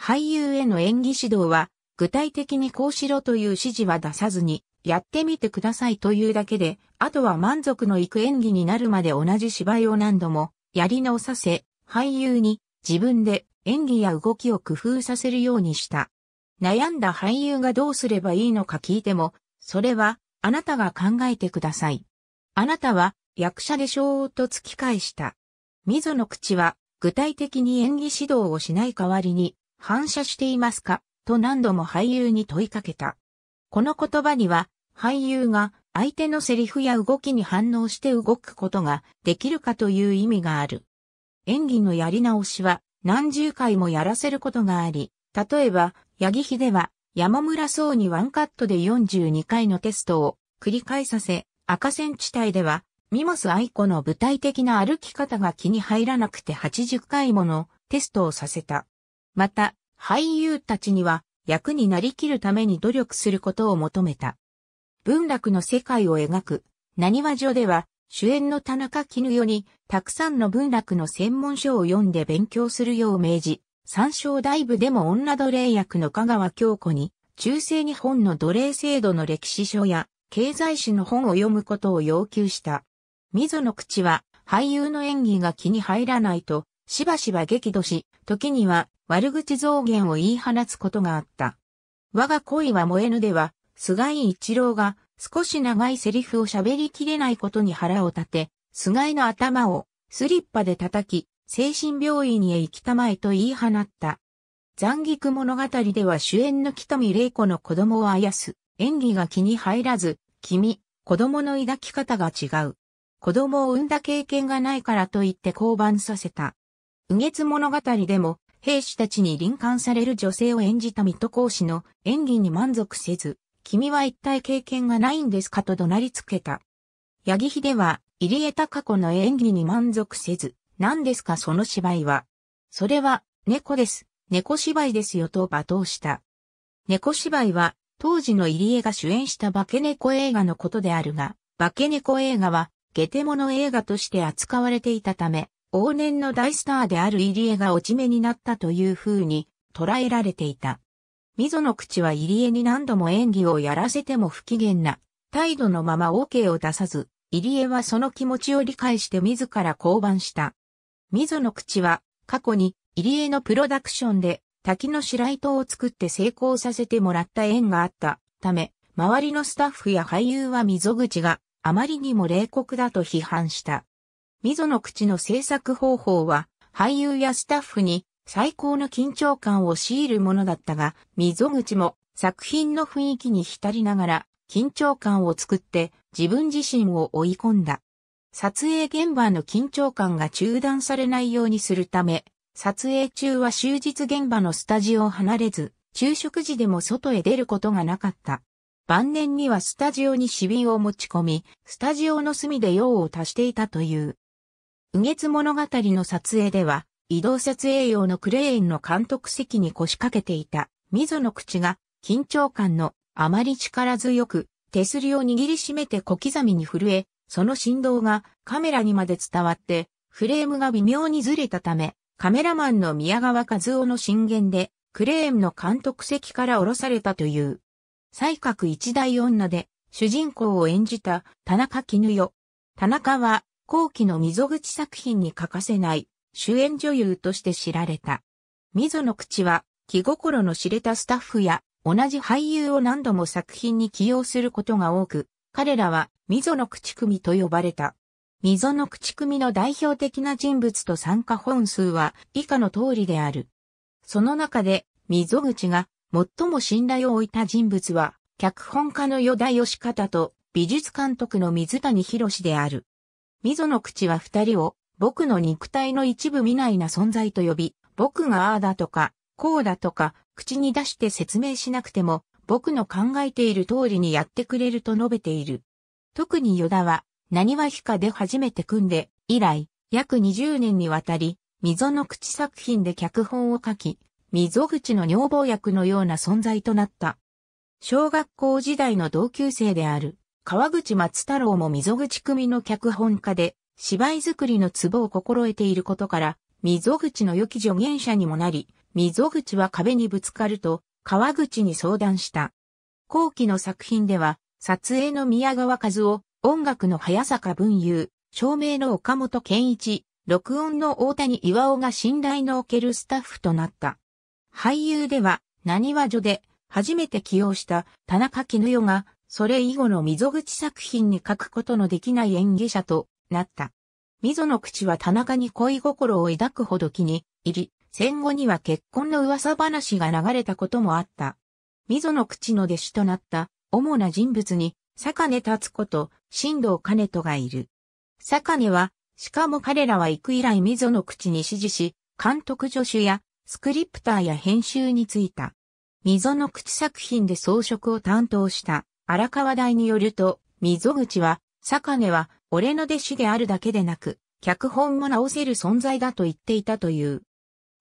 俳優への演技指導は、具体的にこうしろという指示は出さずに、やってみてくださいというだけで、あとは満足のいく演技になるまで同じ芝居を何度もやり直させ、俳優に自分で演技や動きを工夫させるようにした。悩んだ俳優がどうすればいいのか聞いても、それはあなたが考えてください。あなたは役者でしょうと突き返した。溝の口は具体的に演技指導をしない代わりに反射していますかと何度も俳優に問いかけた。この言葉には俳優が相手のセリフや動きに反応して動くことができるかという意味がある。演技のやり直しは何十回もやらせることがあり、例えば、八木秀は山村荘にワンカットで42回のテストを繰り返させ、赤線地帯では、ミモス愛子の具体的な歩き方が気に入らなくて80回ものテストをさせた。また、俳優たちには役になりきるために努力することを求めた。文楽の世界を描く、何話所では、主演の田中絹代に、たくさんの文楽の専門書を読んで勉強するよう命じ、参照大部でも女奴隷役の香川京子に、中世日本の奴隷制度の歴史書や、経済史の本を読むことを要求した。溝の口は、俳優の演技が気に入らないと、しばしば激怒し、時には悪口増言を言い放つことがあった。我が恋は燃えぬでは、菅井一郎が少し長いセリフを喋りきれないことに腹を立て、菅井の頭をスリッパで叩き、精神病院へ行きたまえと言い放った。残菊物語では主演の北見玲子の子供をあやす、演技が気に入らず、君、子供の抱き方が違う。子供を産んだ経験がないからと言って降板させた。げ月物語でも、兵士たちに臨館される女性を演じた水戸講師の演技に満足せず、君は一体経験がないんですかと怒鳴りつけた。八木秀は、入江隆子の演技に満足せず、何ですかその芝居は。それは、猫です。猫芝居ですよと罵倒した。猫芝居は、当時の入江が主演した化け猫映画のことであるが、化け猫映画は、下手者映画として扱われていたため、往年の大スターである入江が落ち目になったという風に捉えられていた。溝の口は入江に何度も演技をやらせても不機嫌な態度のまま OK を出さず、入江はその気持ちを理解して自ら降板した。溝の口は過去に入江のプロダクションで滝の白糸を作って成功させてもらった縁があったため、周りのスタッフや俳優は溝口があまりにも冷酷だと批判した。溝の口の制作方法は俳優やスタッフに最高の緊張感を強いるものだったが、溝口も作品の雰囲気に浸りながら緊張感を作って自分自身を追い込んだ。撮影現場の緊張感が中断されないようにするため、撮影中は終日現場のスタジオを離れず、昼食時でも外へ出ることがなかった。晩年にはスタジオに死瓶を持ち込み、スタジオの隅で用を足していたという。げ月物語の撮影では、移動撮営用のクレーンの監督席に腰掛けていた、溝の口が、緊張感のあまり力強く、手すりを握りしめて小刻みに震え、その振動がカメラにまで伝わって、フレームが微妙にずれたため、カメラマンの宮川和夫の進言で、クレーンの監督席から降ろされたという。才覚一大女で、主人公を演じた田中絹代。田中は、後期の溝口作品に欠かせない主演女優として知られた。溝の口は、気心の知れたスタッフや、同じ俳優を何度も作品に起用することが多く、彼らは、溝の口組と呼ばれた。溝の口組の代表的な人物と参加本数は以下の通りである。その中で、溝口が最も信頼を置いた人物は、脚本家の与田義方と美術監督の水谷博である。溝の口は二人を僕の肉体の一部未来な存在と呼び、僕がああだとか、こうだとか、口に出して説明しなくても、僕の考えている通りにやってくれると述べている。特に与田は、何は日かで初めて組んで、以来、約20年にわたり、溝の口作品で脚本を書き、溝口の女房役のような存在となった。小学校時代の同級生である、川口松太郎も溝口組の脚本家で、芝居作りのツボを心得ていることから、溝口の良き助言者にもなり、溝口は壁にぶつかると、川口に相談した。後期の作品では、撮影の宮川和夫、音楽の早坂文雄、照明の岡本健一、録音の大谷岩尾が信頼のおけるスタッフとなった。俳優では、何話女で、初めて起用した田中絹代が、それ以後の溝口作品に書くことのできない演技者となった。溝の口は田中に恋心を抱くほど気に入り、戦後には結婚の噂話が流れたこともあった。溝の口の弟子となった主な人物に、坂根達子と新藤兼人がいる。坂根は、しかも彼らは行く以来溝の口に指示し、監督助手やスクリプターや編集についた。溝の口作品で装飾を担当した荒川大によると、溝口は、坂根は俺の弟子であるだけでなく、脚本も直せる存在だと言っていたという。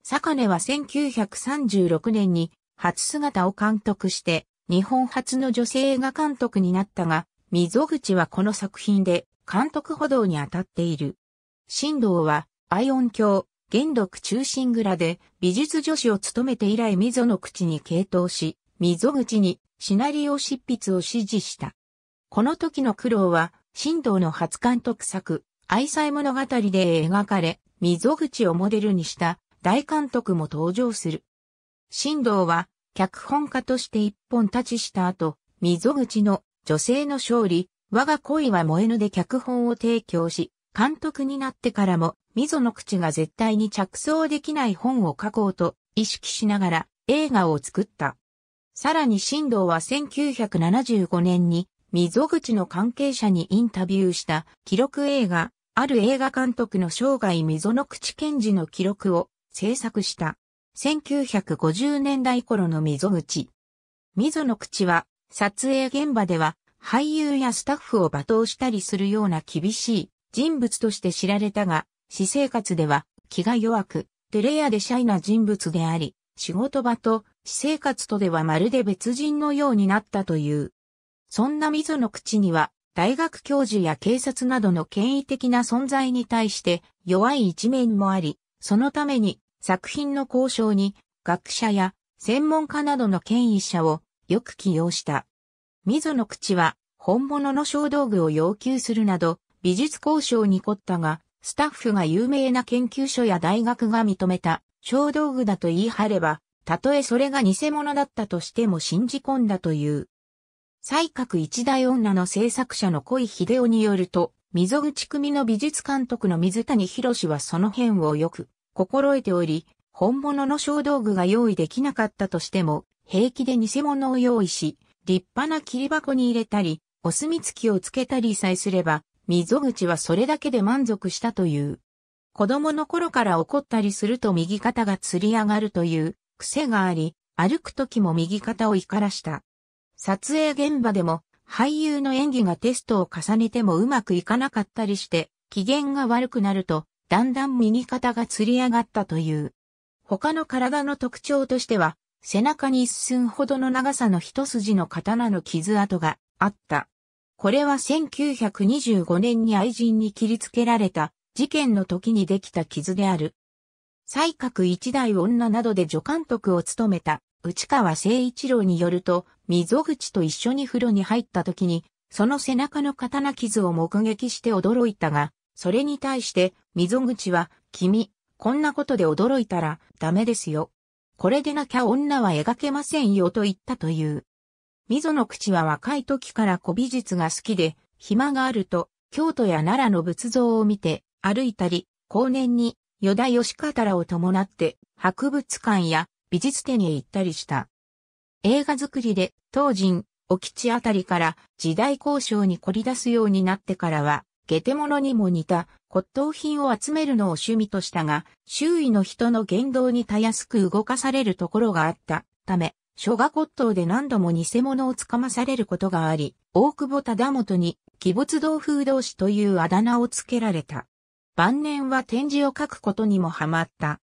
坂根は1936年に初姿を監督して、日本初の女性映画監督になったが、溝口はこの作品で監督補導に当たっている。新道は、アイオン教、元禄中心蔵で美術女子を務めて以来溝の口に傾倒し、溝口にシナリオ執筆を指示した。この時の苦労は神道の初監督作、愛妻物語で描かれ、溝口をモデルにした大監督も登場する。神道は、脚本家として一本立ちした後、溝口の女性の勝利、我が恋は燃えぬで脚本を提供し、監督になってからも、溝の口が絶対に着想できない本を書こうと意識しながら映画を作った。さらに神道は1975年に溝口の関係者にインタビューした記録映画、ある映画監督の生涯溝の口検事の記録を制作した。1950年代頃の溝口。溝の口は、撮影現場では俳優やスタッフを罵倒したりするような厳しい人物として知られたが、私生活では気が弱く、照れ屋でシャイな人物であり、仕事場と私生活とではまるで別人のようになったという。そんな水の口には、大学教授や警察などの権威的な存在に対して弱い一面もあり、そのために作品の交渉に学者や専門家などの権威者をよく起用した。溝の口は本物の小道具を要求するなど美術交渉に凝ったが、スタッフが有名な研究所や大学が認めた小道具だと言い張れば、たとえそれが偽物だったとしても信じ込んだという。西角一大女の制作者の恋秀夫によると、溝口組の美術監督の水谷博はその辺をよく心得ており、本物の小道具が用意できなかったとしても、平気で偽物を用意し、立派な切り箱に入れたり、お墨付きをつけたりさえすれば、溝口はそれだけで満足したという。子供の頃から怒ったりすると右肩がつり上がるという癖があり、歩く時も右肩を怒らした。撮影現場でも俳優の演技がテストを重ねてもうまくいかなかったりして、機嫌が悪くなると、だんだん右肩がつり上がったという。他の体の特徴としては、背中に一寸ほどの長さの一筋の刀の傷跡があった。これは1925年に愛人に切りつけられた事件の時にできた傷である。西角一代女などで助監督を務めた内川誠一郎によると、溝口と一緒に風呂に入った時に、その背中の刀傷を目撃して驚いたが、それに対して、溝口は、君、こんなことで驚いたら、ダメですよ。これでなきゃ女は描けませんよと言ったという。溝の口は若い時から古美術が好きで、暇があると、京都や奈良の仏像を見て、歩いたり、後年に、与田義方らを伴って、博物館や美術展へ行ったりした。映画作りで、当人、お吉あたりから時代交渉に凝り出すようになってからは、下手物にも似た骨董品を集めるのを趣味としたが、周囲の人の言動にたやすく動かされるところがあったため、諸画骨董で何度も偽物をつかまされることがあり、大久保忠元に、鬼没道風同士というあだ名をつけられた。晩年は展示を書くことにもハマった。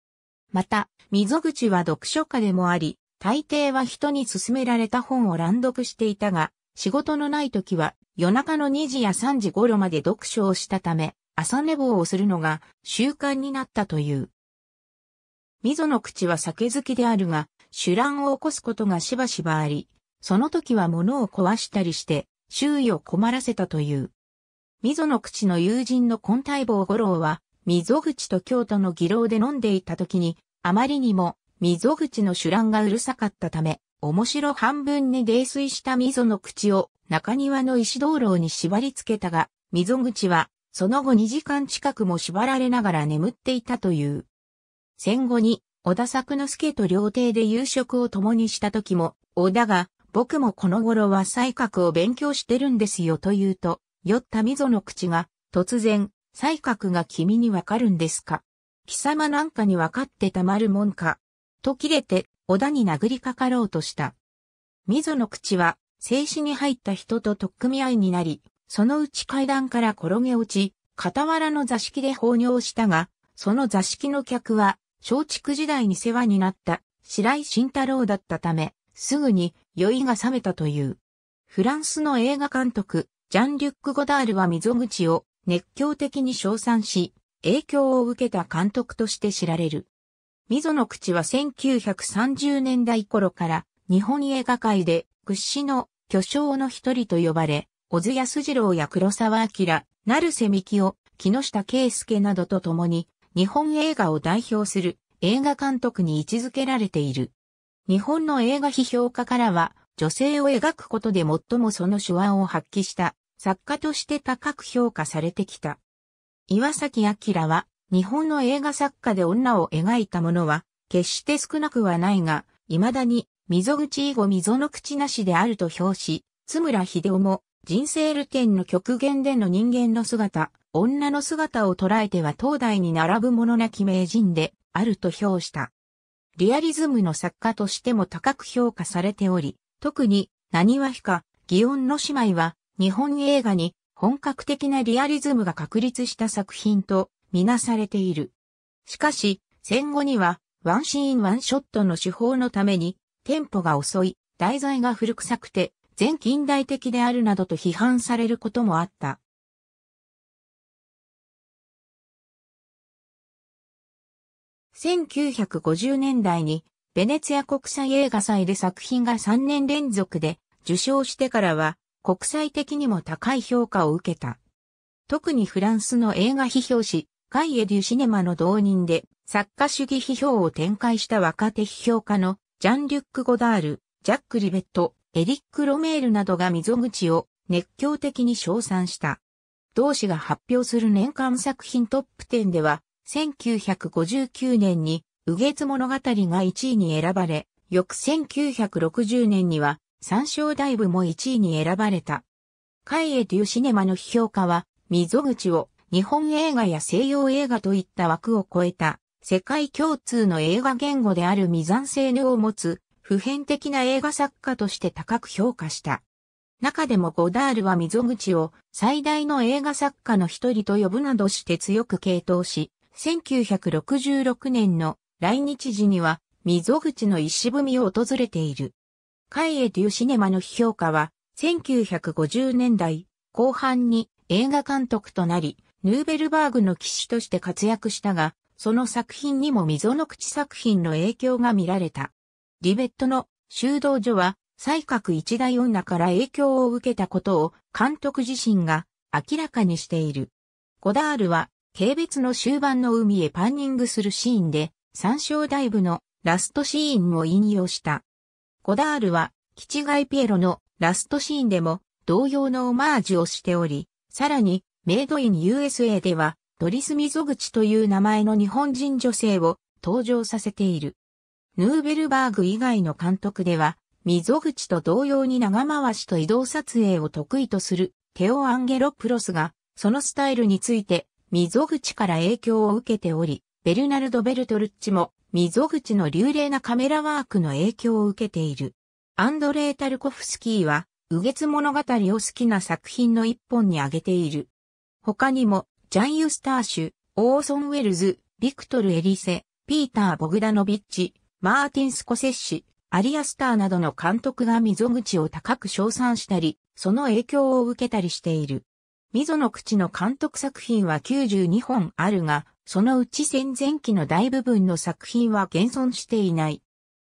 また、溝口は読書家でもあり、大抵は人に勧められた本を乱読していたが、仕事のない時は夜中の2時や3時頃まで読書をしたため、朝寝坊をするのが習慣になったという。溝の口は酒好きであるが、酒乱を起こすことがしばしばあり、その時は物を壊したりして、周囲を困らせたという。溝の口の友人の根体棒五郎は、溝口と京都の議論で飲んでいた時に、あまりにも溝口の酒乱がうるさかったため、面白半分に泥酔した溝の口を中庭の石灯籠に縛り付けたが、溝口はその後2時間近くも縛られながら眠っていたという。戦後に小田作之助と料亭で夕食を共にした時も、小田が僕もこの頃は才覚を勉強してるんですよと言うと、酔った溝の口が突然才覚が君にわかるんですか貴様なんかにわかってたまるもんか。と切れて、小田に殴りかかろうとした。溝の口は、静止に入った人と取っ組み合いになり、そのうち階段から転げ落ち、傍らの座敷で放尿したが、その座敷の客は、松竹時代に世話になった白井慎太郎だったため、すぐに酔いが覚めたという。フランスの映画監督、ジャン・リュック・ゴダールは溝口を熱狂的に称賛し、影響を受けた監督として知られる。溝の口は1930年代頃から日本映画界で屈指の巨匠の一人と呼ばれ、小津安二郎や黒沢明、成瀬幹夫、木下圭介などと共に日本映画を代表する映画監督に位置づけられている。日本の映画批評家からは女性を描くことで最もその手腕を発揮した作家として高く評価されてきた。岩崎明は、日本の映画作家で女を描いたものは、決して少なくはないが、未だに、溝口以後溝の口なしであると評し、津村秀夫も、人生ルテンの極限での人間の姿、女の姿を捉えては東大に並ぶものなき名人で、あると評した。リアリズムの作家としても高く評価されており、特に、何はひか、祇園の姉妹は、日本映画に本格的なリアリズムが確立した作品とみなされている。しかし、戦後には、ワンシーンワンショットの手法のために、テンポが遅い、題材が古臭くて、全近代的であるなどと批判されることもあった。1950年代に、ベネツィア国際映画祭で作品が3年連続で受賞してからは、国際的にも高い評価を受けた。特にフランスの映画批評誌、ガイエ・デュ・シネマの導入で、作家主義批評を展開した若手批評家のジャン・リュック・ゴダール、ジャック・リベット、エリック・ロメールなどが溝口を熱狂的に称賛した。同志が発表する年間作品トップ10では、1959年に、右月物語が1位に選ばれ、翌1960年には、三章大部も1位に選ばれた。海江とューシネマの批評家は、溝口を日本映画や西洋映画といった枠を超えた世界共通の映画言語である未残性能を持つ普遍的な映画作家として高く評価した。中でもゴダールは溝口を最大の映画作家の一人と呼ぶなどして強く傾倒し、1966年の来日時には溝口の石踏みを訪れている。イエデューシネマの批評家は、1950年代後半に映画監督となり、ヌーベルバーグの騎士として活躍したが、その作品にも溝の口作品の影響が見られた。リベットの修道所は、才覚一大女から影響を受けたことを監督自身が明らかにしている。ゴダールは、軽蔑の終盤の海へパンニングするシーンで、照。ダイブのラストシーンを引用した。ゴダールは、キチガイピエロのラストシーンでも同様のオマージュをしており、さらに、メイドイン USA では、ドリス・ミゾグチという名前の日本人女性を登場させている。ヌーベルバーグ以外の監督では、ミゾグチと同様に長回しと移動撮影を得意とするテオ・アンゲロプロスが、そのスタイルについてミゾグチから影響を受けており、ベルナルド・ベルトルッチも溝口の流麗なカメラワークの影響を受けている。アンドレイ・タルコフスキーは、右月物語を好きな作品の一本に挙げている。他にも、ジャン・ユスターシュ、オーソン・ウェルズ、ビクトル・エリセ、ピーター・ボグダノビッチ、マーティン・スコセッシ、ュ、アリアスターなどの監督が溝口を高く称賛したり、その影響を受けたりしている。溝の口の監督作品は92本あるが、そのうち戦前期の大部分の作品は現存していない。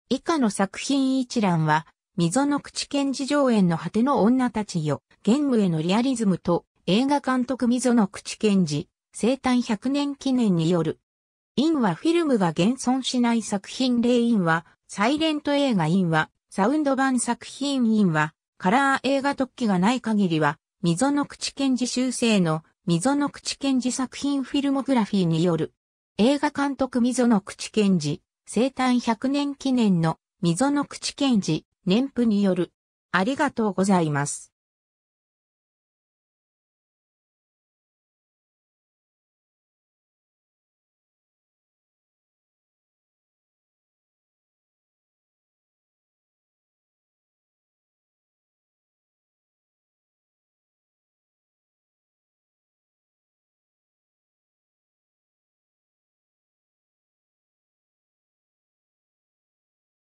以下の作品一覧は、溝の口賢治上演の果ての女たちよ、ームへのリアリズムと、映画監督溝の口賢治、生誕100年記念による。インはフィルムが現存しない作品例インは、サイレント映画インは、サウンド版作品インは、カラー映画特記がない限りは、溝の口賢治修正の溝の口賢治作品フィルモグラフィーによる。映画監督溝の口賢治、生誕100年記念の溝の口賢治、年譜による。ありがとうございます。